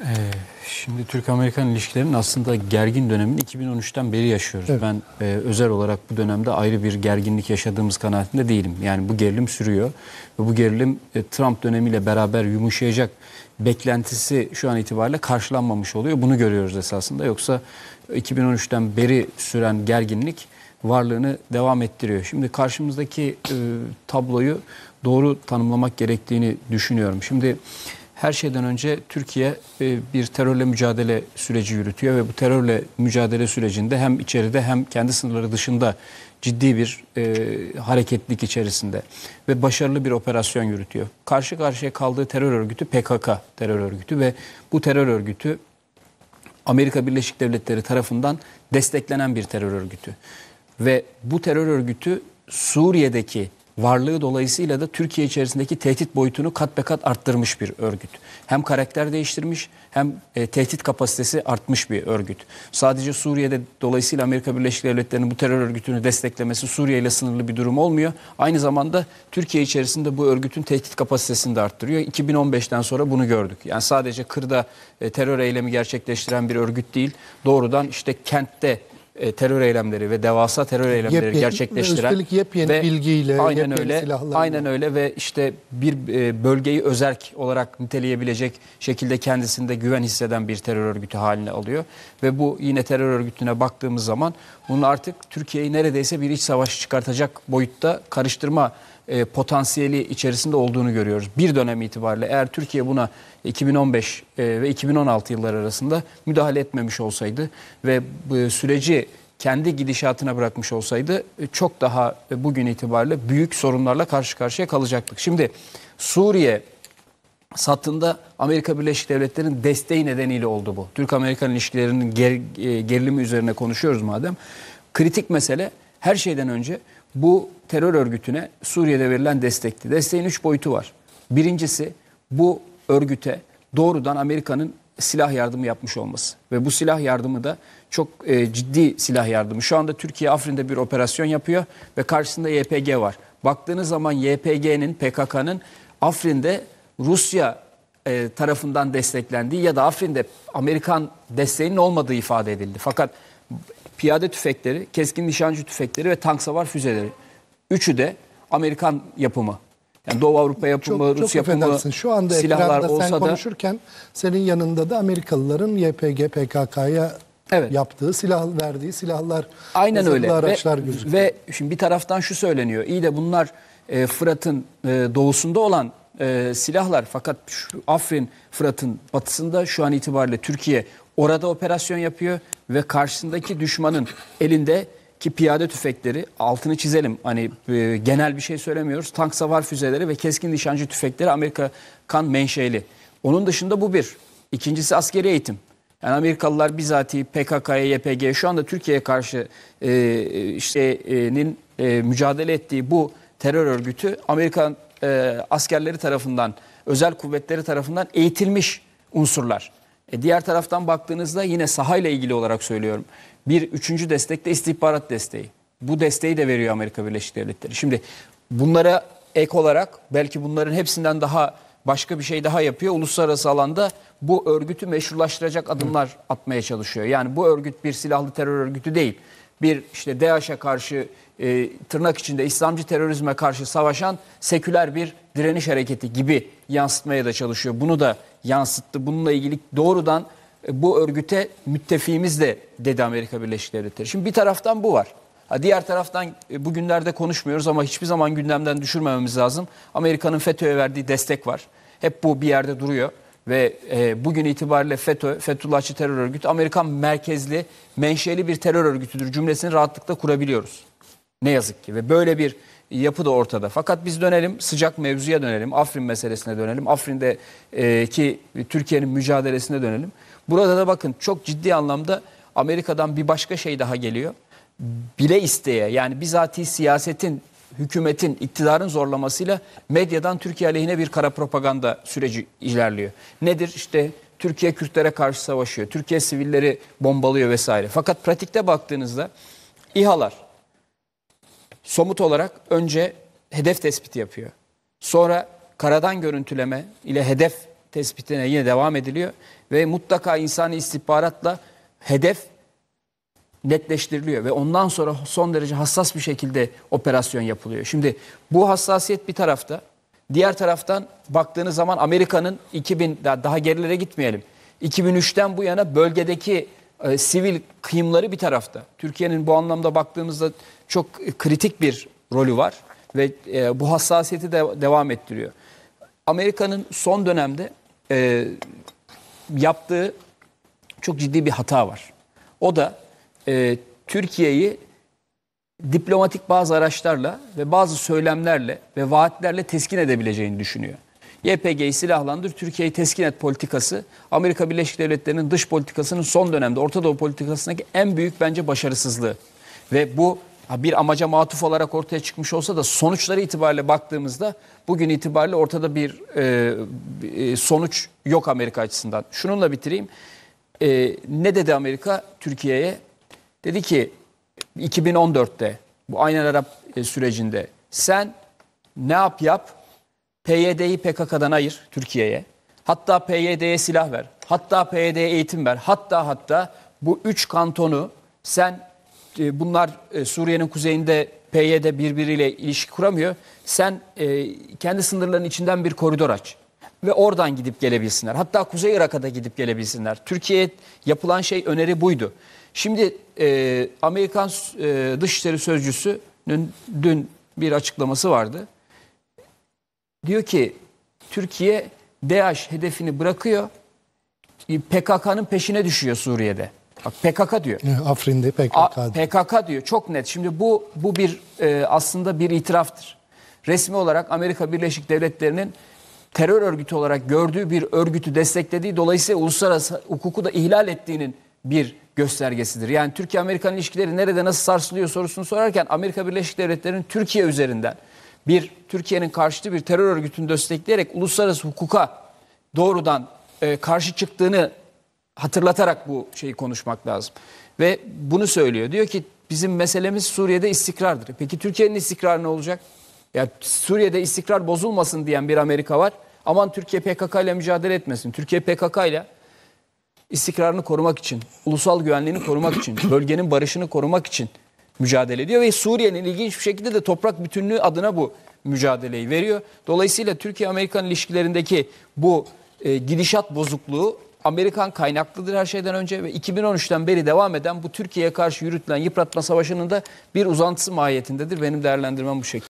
Ee, şimdi Türk-Amerikan ilişkilerinin aslında gergin dönemini 2013'ten beri yaşıyoruz. Evet. Ben e, özel olarak bu dönemde ayrı bir gerginlik yaşadığımız kanaatinde değilim. Yani bu gerilim sürüyor ve bu gerilim e, Trump dönemiyle beraber yumuşayacak beklentisi şu an itibariyle karşılanmamış oluyor. Bunu görüyoruz esasında. Yoksa 2013'ten beri süren gerginlik varlığını devam ettiriyor. Şimdi karşımızdaki e, tabloyu doğru tanımlamak gerektiğini düşünüyorum. Şimdi her şeyden önce Türkiye e, bir terörle mücadele süreci yürütüyor ve bu terörle mücadele sürecinde hem içeride hem kendi sınırları dışında ciddi bir e, hareketlik içerisinde ve başarılı bir operasyon yürütüyor. Karşı karşıya kaldığı terör örgütü PKK terör örgütü ve bu terör örgütü Amerika Birleşik Devletleri tarafından desteklenen bir terör örgütü. Ve bu terör örgütü Suriye'deki varlığı dolayısıyla da Türkiye içerisindeki tehdit boyutunu kat be kat arttırmış bir örgüt. Hem karakter değiştirmiş hem e, tehdit kapasitesi artmış bir örgüt. Sadece Suriye'de dolayısıyla Amerika Birleşik Devletleri'nin bu terör örgütünü desteklemesi Suriye ile sınırlı bir durum olmuyor. Aynı zamanda Türkiye içerisinde bu örgütün tehdit kapasitesini de arttırıyor. 2015'ten sonra bunu gördük. Yani sadece kırda e, terör eylemi gerçekleştiren bir örgüt değil. Doğrudan işte kentte e, terör eylemleri ve devasa terör eylemleri yepyeni, gerçekleştiren üstelik yepyeni ve bilgiyle aynen yepyeni öyle aynen öyle ve işte bir e, bölgeyi özerk olarak niteleyebilecek şekilde kendisinde güven hisseden bir terör örgütü haline alıyor ve bu yine terör örgütüne baktığımız zaman bunu artık Türkiye'yi neredeyse bir iç savaş çıkartacak boyutta karıştırma e, potansiyeli içerisinde olduğunu görüyoruz. Bir dönem itibariyle eğer Türkiye buna 2015 e, ve 2016 yılları arasında müdahale etmemiş olsaydı ve e, süreci kendi gidişatına bırakmış olsaydı e, çok daha e, bugün itibariyle büyük sorunlarla karşı karşıya kalacaktık. Şimdi Suriye satında Amerika Birleşik Devletleri'nin desteği nedeniyle oldu bu. Türk-Amerikan ilişkilerinin ger, e, gerilimi üzerine konuşuyoruz madem. Kritik mesele her şeyden önce bu terör örgütüne Suriye'de verilen destekti. Desteğin üç boyutu var. Birincisi bu örgüte doğrudan Amerika'nın silah yardımı yapmış olması. Ve bu silah yardımı da çok e, ciddi silah yardımı. Şu anda Türkiye Afrin'de bir operasyon yapıyor ve karşısında YPG var. Baktığınız zaman YPG'nin, PKK'nın Afrin'de Rusya e, tarafından desteklendiği ya da Afrin'de Amerikan desteğinin olmadığı ifade edildi. Fakat piyade tüfekleri, keskin nişancı tüfekleri ve tank savar füzeleri. Üçü de Amerikan yapımı. Yani Doğu Avrupa yapımı, çok, Rus çok yapımı edersin. Şu anda silahlar olsa sen da... konuşurken senin yanında da Amerikalıların YPG, PKK'ya evet. yaptığı, silah verdiği silahlar, Aynen öyle. araçlar ve, gözüküyor. Ve şimdi bir taraftan şu söyleniyor. İyi de bunlar e, Fırat'ın e, doğusunda olan e, silahlar. Fakat şu, Afrin Fırat'ın batısında şu an itibariyle Türkiye orada operasyon yapıyor ve karşısındaki düşmanın elinde ki piyade tüfekleri altını çizelim hani e, genel bir şey söylemiyoruz tank savar füzeleri ve keskin nişancı tüfekleri Amerika kan menşeli. Onun dışında bu bir. İkincisi askeri eğitim. Yani Amerikalılar bizatihi PKK'ya, YPG şu anda Türkiye'ye karşı e, işte'nin e, mücadele ettiği bu terör örgütü Amerikan e, askerleri tarafından, özel kuvvetleri tarafından eğitilmiş unsurlar. E diğer taraftan baktığınızda yine sahayla ilgili olarak söylüyorum. Bir üçüncü destek de istihbarat desteği. Bu desteği de veriyor Amerika Birleşik Devletleri. Şimdi bunlara ek olarak belki bunların hepsinden daha başka bir şey daha yapıyor. Uluslararası alanda bu örgütü meşrulaştıracak adımlar atmaya çalışıyor. Yani bu örgüt bir silahlı terör örgütü değil. Bir işte DAEŞ'e karşı e, tırnak içinde İslamcı terörizme karşı savaşan seküler bir direniş hareketi gibi yansıtmaya da çalışıyor. Bunu da yansıttı. Bununla ilgili doğrudan e, bu örgüte müttefiğimiz de dedi Amerika Birleşik Devletleri. Şimdi bir taraftan bu var. Ha diğer taraftan e, bugünlerde konuşmuyoruz ama hiçbir zaman gündemden düşürmememiz lazım. Amerika'nın FETÖ'ye verdiği destek var. Hep bu bir yerde duruyor ve e, bugün itibariyle FETÖ, Fethullahçı terör örgütü Amerikan merkezli, menşeli bir terör örgütüdür cümlesini rahatlıkla kurabiliyoruz. Ne yazık ki ve böyle bir yapı da ortada. Fakat biz dönelim sıcak mevzuya dönelim. Afrin meselesine dönelim. Afrin'de e, Türkiye'nin mücadelesine dönelim. Burada da bakın çok ciddi anlamda Amerika'dan bir başka şey daha geliyor. Bile isteye yani bizatihi siyasetin, hükümetin, iktidarın zorlamasıyla medyadan Türkiye aleyhine bir kara propaganda süreci ilerliyor. Nedir işte Türkiye Kürtlere karşı savaşıyor, Türkiye sivilleri bombalıyor vesaire. Fakat pratikte baktığınızda İHA'lar, somut olarak önce hedef tespiti yapıyor. Sonra karadan görüntüleme ile hedef tespitine yine devam ediliyor ve mutlaka insani istihbaratla hedef netleştiriliyor ve ondan sonra son derece hassas bir şekilde operasyon yapılıyor. Şimdi bu hassasiyet bir tarafta, diğer taraftan baktığınız zaman Amerika'nın 2000 daha gerilere gitmeyelim. 2003'ten bu yana bölgedeki e, sivil kıyımları bir tarafta. Türkiye'nin bu anlamda baktığımızda çok kritik bir rolü var ve e, bu hassasiyeti de devam ettiriyor. Amerika'nın son dönemde e, yaptığı çok ciddi bir hata var. O da e, Türkiye'yi diplomatik bazı araçlarla ve bazı söylemlerle ve vaatlerle teskin edebileceğini düşünüyor. YPG'yi silahlandır, Türkiye'yi teskin et politikası Amerika Birleşik Devletleri'nin dış politikasının son dönemde Orta Doğu politikasındaki en büyük bence başarısızlığı. Ve bu bir amaca matuf olarak ortaya çıkmış olsa da sonuçları itibariyle baktığımızda bugün itibariyle ortada bir e, e sonuç yok Amerika açısından. Şununla bitireyim. E, ne dedi Amerika Türkiye'ye? Dedi ki 2014'te bu Aynen Arap e, sürecinde sen ne yap yap PYD'yi PKK'dan ayır Türkiye'ye. Hatta PYD'ye silah ver. Hatta PYD'ye eğitim ver. Hatta hatta bu üç kantonu sen e, bunlar e, Suriye'nin kuzeyinde PYD birbiriyle ilişki kuramıyor. Sen e, kendi sınırlarının içinden bir koridor aç ve oradan gidip gelebilsinler. Hatta Kuzey Irak'a da gidip gelebilsinler. Türkiye'ye yapılan şey öneri buydu. Şimdi e, Amerikan e, Dışişleri Sözcüsü'nün dün bir açıklaması vardı diyor ki Türkiye DAEŞ hedefini bırakıyor. PKK'nın peşine düşüyor Suriye'de. Bak PKK diyor. Afrin'de PKK. A, PKK diyor çok net. Şimdi bu bu bir e, aslında bir itiraftır. Resmi olarak Amerika Birleşik Devletleri'nin terör örgütü olarak gördüğü bir örgütü desteklediği dolayısıyla uluslararası hukuku da ihlal ettiğinin bir göstergesidir. Yani Türkiye-Amerikan ilişkileri nerede nasıl sarsılıyor sorusunu sorarken Amerika Birleşik Devletleri'nin Türkiye üzerinden bir Türkiye'nin karşıtı bir terör örgütünü destekleyerek uluslararası hukuka doğrudan e, karşı çıktığını hatırlatarak bu şeyi konuşmak lazım. Ve bunu söylüyor. Diyor ki bizim meselemiz Suriye'de istikrardır. Peki Türkiye'nin istikrarı ne olacak? Ya Suriye'de istikrar bozulmasın diyen bir Amerika var. Aman Türkiye PKK ile mücadele etmesin. Türkiye PKK ile istikrarını korumak için, ulusal güvenliğini korumak için, bölgenin barışını korumak için mücadele ediyor ve Suriye'nin ilginç bir şekilde de toprak bütünlüğü adına bu mücadeleyi veriyor. Dolayısıyla Türkiye-Amerikan ilişkilerindeki bu e, gidişat bozukluğu Amerikan kaynaklıdır her şeyden önce ve 2013'ten beri devam eden bu Türkiye'ye karşı yürütülen yıpratma savaşının da bir uzantısı mahiyetindedir. Benim değerlendirmem bu şekilde.